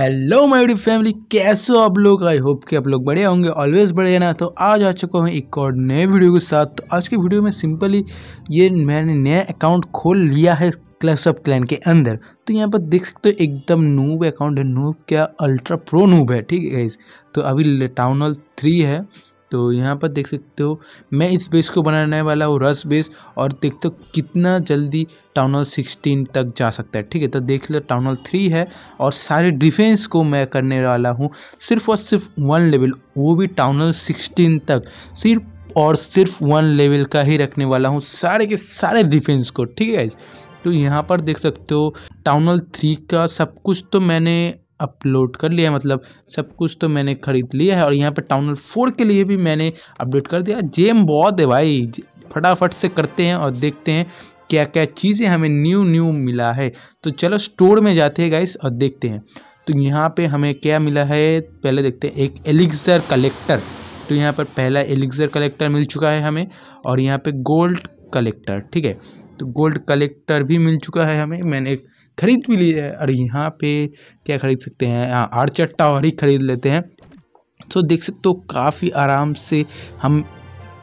hello my D family कैसे हो आप लोग आई होप कि आप लोग बढ़िया होंगे ऑलवेज बढ़िया ना तो आज आ चुका हूँ एक और नए वीडियो के साथ तो आज के वीडियो में सिंपली ये मैंने नया अकाउंट खोल लिया है क्लस ऑफ क्लैन के अंदर तो यहाँ पर देख सकते हो एकदम नूब अकाउंट है नूब क्या अल्ट्रा प्रो नूब है ठीक है इस तो अभी टाउन हॉल थ्री है तो यहाँ पर देख सकते हो मैं इस बेस को बनाने वाला हूँ रस बेस और देखते हो कितना जल्दी टाउन हॉल सिक्सटीन तक जा सकता है ठीक है तो देख लो टाउन हॉल थ्री है और सारे डिफेंस को मैं करने वाला हूँ सिर्फ और सिर्फ वन लेवल वो भी टाउन हॉल सिक्सटीन तक सिर्फ और सिर्फ वन लेवल का ही रखने वाला हूँ सारे के सारे डिफेंस को ठीक है तो यहाँ पर देख सकते हो टाउन हॉल थ्री का सब कुछ तो मैंने अपलोड कर लिया मतलब सब कुछ तो मैंने ख़रीद लिया है और यहाँ पे टाउन हॉल फोर के लिए भी मैंने अपडेट कर दिया जेम बहुत है भाई फटाफट से करते हैं और देखते हैं क्या क्या चीज़ें हमें न्यू न्यू मिला है तो चलो स्टोर में जाते हैं गाइस और देखते हैं तो यहाँ पे हमें क्या मिला है पहले देखते हैं एक एलिक्सर कलेक्टर तो यहाँ पर पहला एलिक्सर कलेक्टर मिल चुका है हमें और यहाँ पर गोल्ड कलेक्टर ठीक है तो गोल्ड कलेक्टर भी मिल चुका है हमें मैंने एक खरीद भी लिए और यहाँ पे क्या खरीद सकते हैं हाँ और ही खरीद लेते हैं तो देख सकते हो काफ़ी आराम से हम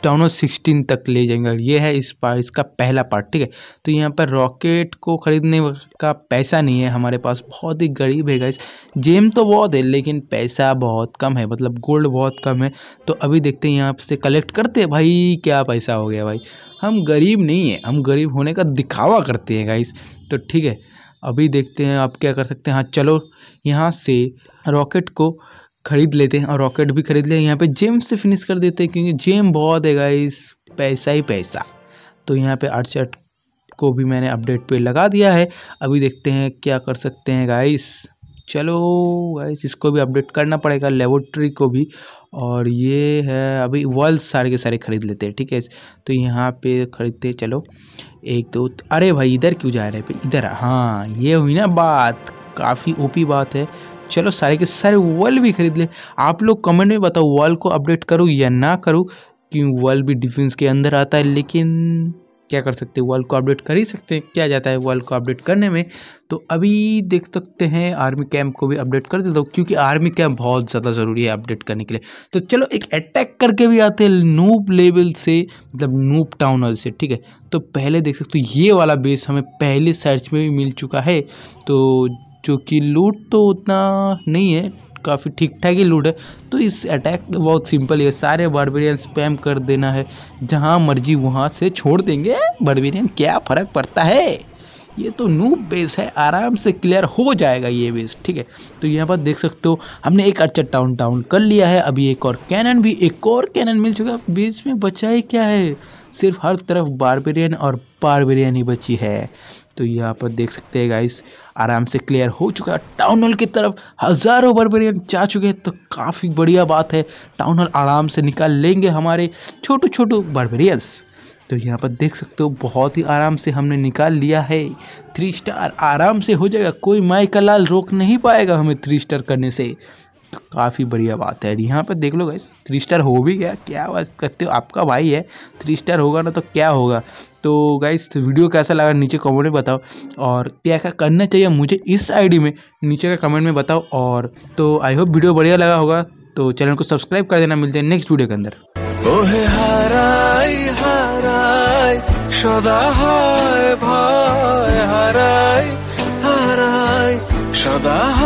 डाउनो सिक्सटीन तक ले जाएंगे और ये है इस पार इसका पहला पार्ट ठीक है तो यहाँ पर रॉकेट को ख़रीदने का पैसा नहीं है हमारे पास बहुत ही गरीब है गाइस जेम तो बहुत है लेकिन पैसा बहुत कम है मतलब गोल्ड बहुत कम है तो अभी देखते हैं यहाँ से कलेक्ट करते हैं भाई क्या पैसा हो गया भाई हम गरीब नहीं है हम गरीब होने का दिखावा करते हैं गाइस तो ठीक है अभी देखते हैं आप क्या कर सकते हैं हाँ चलो यहाँ से रॉकेट को खरीद लेते हैं और रॉकेट भी खरीद लें यहाँ पे जेम से फिनिश कर देते हैं क्योंकि जेम बहुत है गाइस पैसा ही पैसा तो यहाँ पे अड़सठ को भी मैंने अपडेट पे लगा दिया है अभी देखते हैं क्या कर सकते हैं गाइस चलो गाइस इसको भी अपडेट करना पड़ेगा लेबोरेटरी को भी और ये है अभी वॉल्स सारे के सारे खरीद लेते हैं ठीक है तो यहाँ पे खरीदते चलो एक दो तो, अरे भाई इधर क्यों जा रहे हैं इधर हाँ ये हुई ना बात काफ़ी ओपी बात है चलो सारे के सारे वॉल भी खरीद ले आप लोग कमेंट में बताओ वॉल को अपडेट करूँ या ना करूँ क्यों वॉल भी डिफेंस के अंदर आता है लेकिन क्या कर सकते हैं वर्ल्ड को अपडेट कर ही सकते हैं क्या जाता है वर्ल्ड को अपडेट करने में तो अभी देख सकते हैं आर्मी कैंप को भी अपडेट कर देता हूँ क्योंकि आर्मी कैंप बहुत ज़्यादा ज़रूरी है अपडेट करने के लिए तो चलो एक अटैक करके भी आते हैं नूप लेवल से मतलब नूब टाउनर से ठीक है तो पहले देख सकते हो ये वाला बेस हमें पहले सर्च में भी मिल चुका है तो जो कि लूट तो उतना नहीं है काफ़ी ठीक ठाक ही लूट है तो इस अटैक तो बहुत सिंपल है सारे बारबेरियन स्पैम कर देना है जहाँ मर्जी वहाँ से छोड़ देंगे बारबेरियन क्या फ़र्क पड़ता है ये तो नू बेस है आराम से क्लियर हो जाएगा ये बेस ठीक है तो यहाँ पर देख सकते हो हमने एक अच्छा टाउन टाउन कर लिया है अभी एक और कैनन भी एक और कैनन मिल चुका है बेस में बचा ही क्या है सिर्फ हर तरफ बारबेरियन और बारबेरियन ही बची है तो यहाँ पर देख सकते हैं गाइस आराम से क्लियर हो चुका है टाउन हॉल की तरफ हज़ारों बर्बरियन जा चुके हैं तो काफ़ी बढ़िया बात है टाउन हॉल आराम से निकाल लेंगे हमारे छोटे छोटे बर्बरियंस तो यहाँ पर देख सकते हो बहुत ही आराम से हमने निकाल लिया है थ्री स्टार आराम से हो जाएगा कोई माई का लाल रोक नहीं पाएगा हमें थ्री स्टार करने से काफ़ी बढ़िया बात है यहाँ पर देख लो गई थ्री स्टार हो भी गया क्या बात करते हो आपका भाई है थ्री स्टार होगा ना तो क्या होगा तो गाइस वीडियो कैसा लगा नीचे कमेंट में बताओ और क्या क्या करना चाहिए मुझे इस आईडी में नीचे का कमेंट में बताओ और तो आई होप वीडियो बढ़िया लगा होगा तो चैनल को सब्सक्राइब कर देना मिलते हैं नेक्स्ट वीडियो के अंदर